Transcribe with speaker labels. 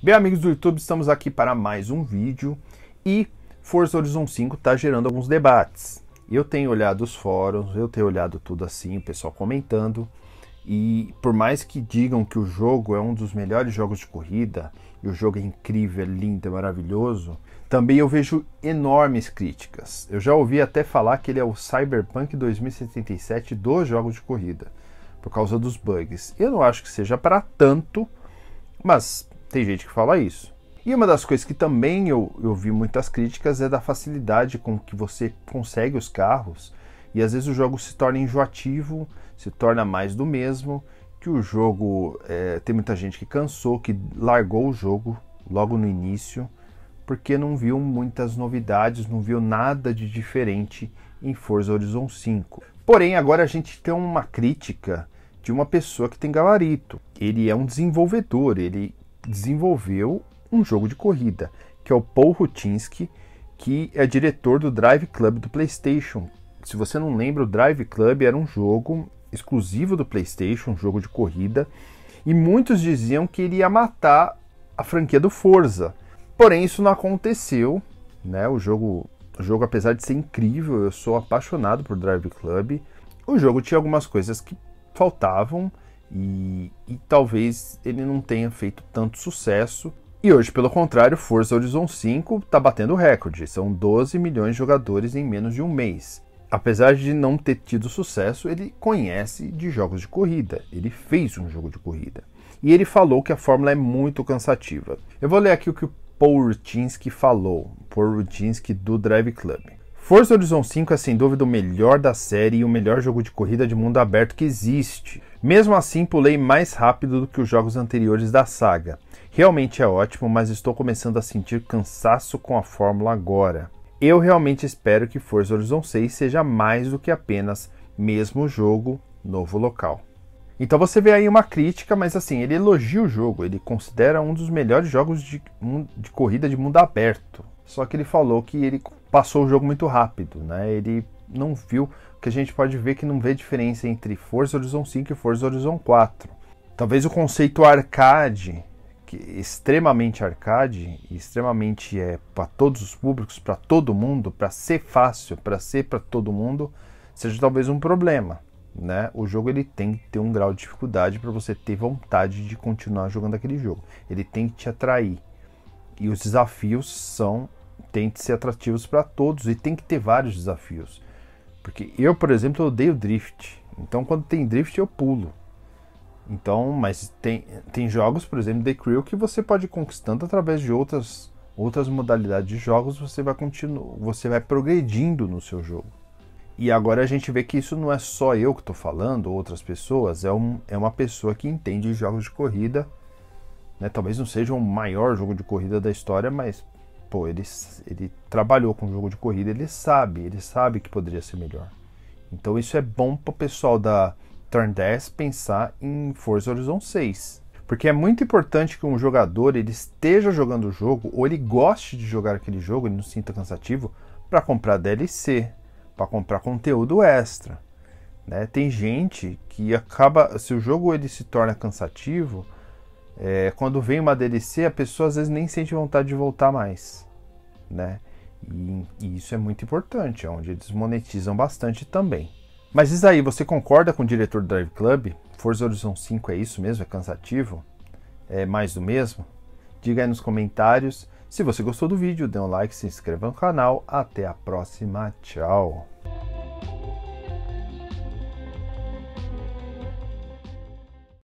Speaker 1: Bem, amigos do YouTube, estamos aqui para mais um vídeo e Forza Horizon 5 está gerando alguns debates. Eu tenho olhado os fóruns, eu tenho olhado tudo assim, o pessoal comentando. E por mais que digam que o jogo é um dos melhores jogos de corrida, e o jogo é incrível, é lindo, é maravilhoso, também eu vejo enormes críticas. Eu já ouvi até falar que ele é o Cyberpunk 2077 dos jogos de corrida, por causa dos bugs. Eu não acho que seja para tanto, mas tem gente que fala isso. E uma das coisas que também eu, eu vi muitas críticas é da facilidade com que você consegue os carros e às vezes o jogo se torna enjoativo, se torna mais do mesmo, que o jogo é, tem muita gente que cansou, que largou o jogo logo no início, porque não viu muitas novidades, não viu nada de diferente em Forza Horizon 5. Porém, agora a gente tem uma crítica de uma pessoa que tem gabarito. Ele é um desenvolvedor, ele desenvolveu um jogo de corrida, que é o Paul Rutinski, que é diretor do Drive Club do PlayStation. Se você não lembra, o Drive Club era um jogo exclusivo do PlayStation, um jogo de corrida, e muitos diziam que ele ia matar a franquia do Forza. Porém, isso não aconteceu, né? O jogo, o jogo apesar de ser incrível, eu sou apaixonado por Drive Club. O jogo tinha algumas coisas que faltavam, e, e, talvez ele não tenha feito tanto sucesso. E hoje, pelo contrário, Forza Horizon 5 está batendo recorde. São 12 milhões de jogadores em menos de um mês. Apesar de não ter tido sucesso, ele conhece de jogos de corrida. Ele fez um jogo de corrida. E ele falou que a fórmula é muito cansativa. Eu vou ler aqui o que o Paul Rutinski falou. Paul Rutinski do Drive Club. Forza Horizon 5 é sem dúvida o melhor da série e o melhor jogo de corrida de mundo aberto que existe. Mesmo assim, pulei mais rápido do que os jogos anteriores da saga. Realmente é ótimo, mas estou começando a sentir cansaço com a fórmula agora. Eu realmente espero que Forza Horizon 6 seja mais do que apenas mesmo jogo, novo local. Então você vê aí uma crítica, mas assim, ele elogia o jogo, ele considera um dos melhores jogos de, de corrida de mundo aberto. Só que ele falou que ele passou o jogo muito rápido, né? Ele não viu, que a gente pode ver que não vê diferença entre Forza Horizon 5 e Forza Horizon 4. Talvez o conceito arcade, que extremamente arcade, extremamente é para todos os públicos, para todo mundo, para ser fácil, para ser para todo mundo, seja talvez um problema. Né? O jogo ele tem que ter um grau de dificuldade para você ter vontade de continuar jogando aquele jogo. Ele tem que te atrair. E os desafios são tem que ser atrativos para todos e tem que ter vários desafios. Porque eu, por exemplo, odeio drift. Então quando tem drift eu pulo. Então, mas tem, tem jogos, por exemplo, The Crew, que você pode ir conquistando através de outras, outras modalidades de jogos, você vai continuar, você vai progredindo no seu jogo. E agora a gente vê que isso não é só eu que estou falando, outras pessoas, é, um, é uma pessoa que entende jogos de corrida. Né? Talvez não seja o maior jogo de corrida da história, mas pô, ele, ele trabalhou com jogo de corrida, ele sabe, ele sabe que poderia ser melhor. Então isso é bom para o pessoal da Turn 10 pensar em Forza Horizon 6. Porque é muito importante que um jogador ele esteja jogando o jogo ou ele goste de jogar aquele jogo, ele não se sinta cansativo, para comprar DLC, para comprar conteúdo extra. Né? Tem gente que acaba, se o jogo ele se torna cansativo, é, quando vem uma DLC, a pessoa às vezes nem sente vontade de voltar mais, né? E, e isso é muito importante, é onde eles monetizam bastante também. Mas isso aí, você concorda com o diretor do Drive Club? Forza Horizon 5 é isso mesmo? É cansativo? É mais do mesmo? Diga aí nos comentários. Se você gostou do vídeo, dê um like, se inscreva no canal. Até a próxima, tchau!